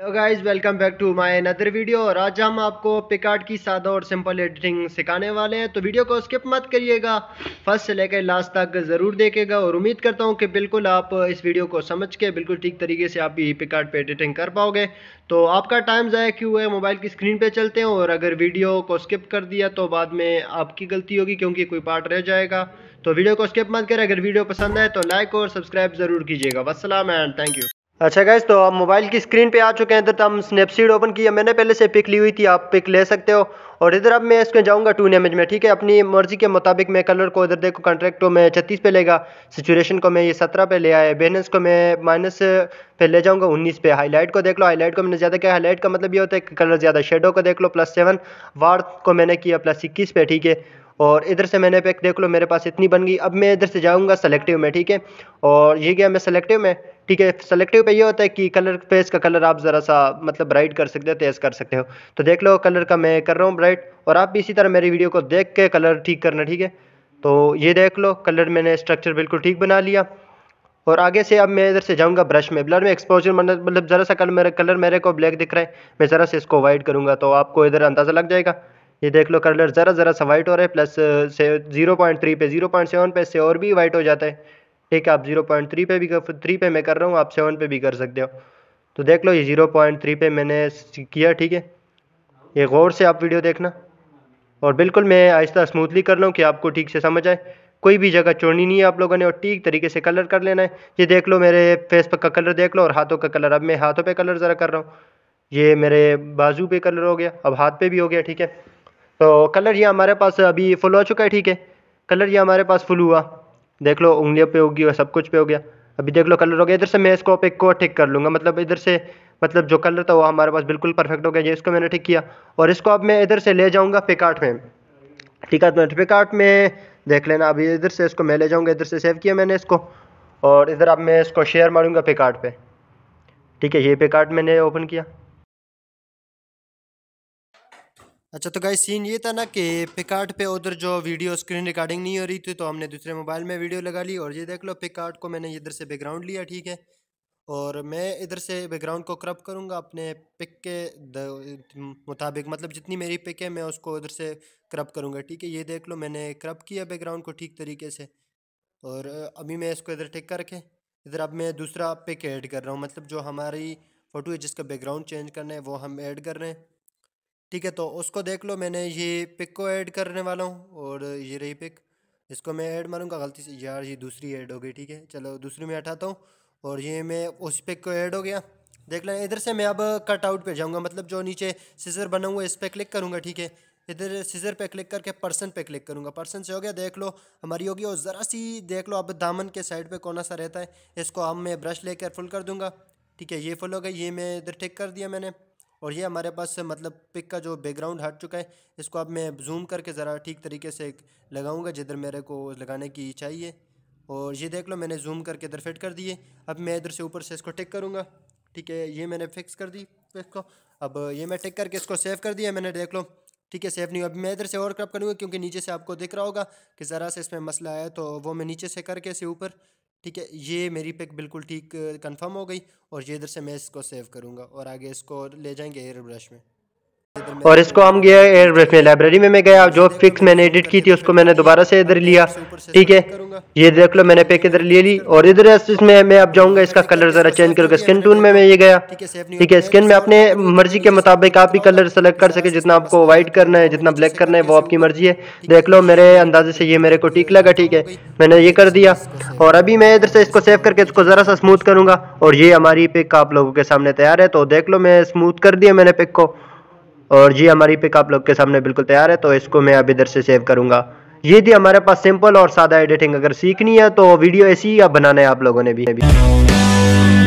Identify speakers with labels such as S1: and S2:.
S1: hello guys welcome back to my another video और आज हम आपको पिकार्ड की सादा और सिंपल एडिटिंग सिखाने वाले हैं तो वीडियो को स्किप मत करिएगा फर्स्ट से लेकर लास्ट तक ज़रूर देखेगा और उम्मीद करता हूं कि बिल्कुल आप इस वीडियो को समझ के बिल्कुल ठीक तरीके से आप भी पिकार्ड पे एडिटिंग कर पाओगे तो आपका टाइम ज़ाया क्यों है मोबाइल की स्क्रीन पर चलते हैं और अगर वीडियो को स्किप कर दिया तो बाद में आपकी गलती होगी क्योंकि कोई पार्ट रह जाएगा तो वीडियो को स्किप मत करें अगर वीडियो पसंद आए तो लाइक और सब्सक्राइब ज़रूर कीजिएगा वसलम एंड थैंक यू अच्छा गैस तो आप मोबाइल की स्क्रीन पे आ चुके हैं इधर तो हम स्नैपसीड ओपन किया मैंने पहले से पिक ली हुई थी आप पिक ले सकते हो और इधर अब मैं इसमें जाऊंगा टू इमेज में ठीक है अपनी मर्जी के मुताबिक मैं कलर को इधर देखो कॉन्ट्रैक्ट को मैं छत्तीस पे लेगा सिचुएशन को मैं ये सत्रह पे ले आया बैलेंस को मैं माइनस पे ले जाऊँगा उन्नीस पे हाईलाइट को देख लो हाईलाइट को मैंने ज़्यादा किया हाईलाइट का मतलब ये होता है कि कलर ज़्यादा शेडो को देख लो प्लस सेवन वार्थ को मैंने किया प्लस इक्कीस पे ठीक है और इधर से मैंने पैक देख लो मेरे पास इतनी बन गई अब मैं इधर से जाऊँगा सेलेक्टिव में ठीक है और ये गया मैं सेलेक्टिव में ठीक है सेलेक्टिव पे ये होता है कि कलर फेस का कलर आप ज़रा सा मतलब ब्राइट कर सकते हो तेज़ कर सकते हो तो देख लो कलर का मैं कर रहा हूँ ब्राइट और आप भी इसी तरह मेरी वीडियो को देख के कलर ठीक करना ठीक है तो ये देख लो कलर मैंने स्ट्रक्चर बिल्कुल ठीक बना लिया और आगे से अब मैं इधर से जाऊंगा ब्रश में ब्लर में एक्सपोजर मतलब, मतलब ज़रा सा कलर मेरे कलर मेरे को ब्लैक दिख रहा है मैं ज़रा से इसको वाइट करूँगा तो आपको इधर अंदाज़ा लग जाएगा ये देख लो कलर ज़रा ज़रा सा वाइट हो रहा है प्लस से जीरो पॉइंट थ्री पे जीरो पॉइंट सेवन पे इससे और भी वाइट हो जाता है ठीक है आप जीरो पॉइंट थ्री पे भी कर थ्री पे मैं कर रहा हूँ आप सेवन पे भी कर सकते हो तो देख लो ये जीरो पॉइंट थ्री पे मैंने किया ठीक है ये गौर से आप वीडियो देखना और बिल्कुल मैं आहिस्ता स्मूथली कर लूँ कि आपको ठीक से समझ आए कोई भी जगह छोड़नी नहीं है आप लोगों ने और ठीक तरीके से कलर कर लेना है ये देख लो मेरे फेस पर का कलर देख लो और हाथों का कलर अब मैं हाथों पे कलर ज़रा कर रहा हूँ ये मेरे बाजू पे कलर हो गया अब हाथ पे भी हो गया ठीक है तो कलर ये हमारे पास अभी फुल हो चुका है ठीक है कलर ये हमारे पास फुल हुआ देख लो उंगलियों पे होगी और सब कुछ पे हो गया अभी देख लो कलर हो गया इधर से मैं इसको पिक को ठीक कर लूँगा मतलब इधर से मतलब जो कलर था वो हमारे पास बिल्कुल परफेक्ट हो गया ये इसको मैंने ठीक किया और इसको अब मैं इधर से ले जाऊँगा पिकार्ट में ठीक है तो फ्लिपकार्ट में देख लेना अभी इधर से इसको मैं ले जाऊँगा इधर से सेव किया मैंने इसको और इधर अब मैं इसको शेयर मारूँगा पिकार्ट पे ठीक है ये पिकार्ट मैंने ओपन किया अच्छा तो गाइज सीन ये था ना कि फ्लिपकार्ट पे उधर जो वीडियो स्क्रीन रिकॉर्डिंग नहीं हो रही थी तो हमने दूसरे मोबाइल में वीडियो लगा ली और ये देख लो फ्लिपकार्ट को मैंने इधर से बैकग्राउंड लिया ठीक है और मैं इधर से बैकग्राउंड को क्रप करूँगा अपने पिक के मुताबिक मतलब जितनी मेरी पिक है मैं उसको इधर से क्रप करूँगा ठीक है ये देख लो मैंने क्रप किया बैकग्राउंड को ठीक तरीके से और अभी मैं इसको इधर टिक करके इधर अब मैं दूसरा पिक ऐड कर रहा हूँ मतलब जो हमारी फ़ोटो है जिसका बैकग्राउंड चेंज करना है वो हम ऐड कर रहे हैं ठीक है तो उसको देख लो मैंने ये पिक को ऐड करने वाला हूँ और ये रही पिक इसको मैं ऐड मारूंगा गलती से यार ये दूसरी ऐड हो गई ठीक है चलो दूसरी में हटाता हूँ और ये मैं उस पिक को ऐड हो गया देख लें इधर से मैं अब कट आउट पर जाऊँगा मतलब जो नीचे सीजर बना हुआ है इस पर क्लिक करूँगा ठीक है इधर सीजर पे क्लिक करके पर्सन पे क्लिक करूँगा पर्सन से हो गया देख लो हमारी होगी और ज़रा सी देख लो अब दामन के साइड पे कौन सा रहता है इसको अब मैं ब्रश लेकर फुल कर दूँगा ठीक है ये फुल हो गया ये मैं इधर टिक कर दिया मैंने और ये हमारे पास मतलब पिक का जो बैकग्राउंड हट चुका है इसको अब मैं जूम करके ज़रा ठीक तरीके से लगाऊंगा जिधर मेरे को लगाने की चाहिए और ये देख लो मैंने जूम करके इधर फिट कर दिए अब मैं इधर से ऊपर से इसको टिक करूँगा ठीक है ये मैंने फिक्स कर दी इसको अब ये मैं टिक करके इसको सेव कर दिया मैंने देख लो ठीक है सेव नहीं अब मैं इधर से और क्रॉप करूँगा क्योंकि नीचे से आपको दिख रहा होगा कि ज़रा से इसमें मसला आया तो वो मैं नीचे से करके इसे ऊपर ठीक है ये मेरी पिक बिल्कुल ठीक कंफर्म हो गई और ये इधर से मैं इसको सेव करूँगा और आगे इसको ले जाएंगे एयर ब्रश में और इसको हम गया लाइब्रेरी में मैं गया जो फिक्स मैंने एडिट की थी उसको मैंने दोबारा से इधर लिया ठीक है ये देख लो मैंने पैक इधर ले ली और इधर इसमें मैं अब जाऊंगा इसका कलर जरा चेंज करूंगा स्किन टून में मैं ये गया ठीक है स्किन में अपने मर्जी के मुताबिक आप भी कलर सेलेक्ट कर सके जितना आपको व्हाइट करना है जितना ब्लैक करना है वो आपकी मर्जी है देख लो मेरे अंदाजे से ये मेरे को ठीक लगा ठीक है मैंने ये कर दिया और अभी मैं इधर से इसको सेव करके इसको ज़रा सा स्मूथ करूंगा और ये हमारी पिक आप लोगों के सामने तैयार है तो देख लो मैं स्मूथ कर दिया मैंने पिक को और जी हमारी पिक आप लोग के सामने बिल्कुल तैयार है तो इसको मैं अब इधर से सेव करूंगा ये थी हमारे पास सिंपल और सादा एडिटिंग अगर सीखनी है तो वीडियो ऐसी ही आप बनाना है आप लोगों ने भी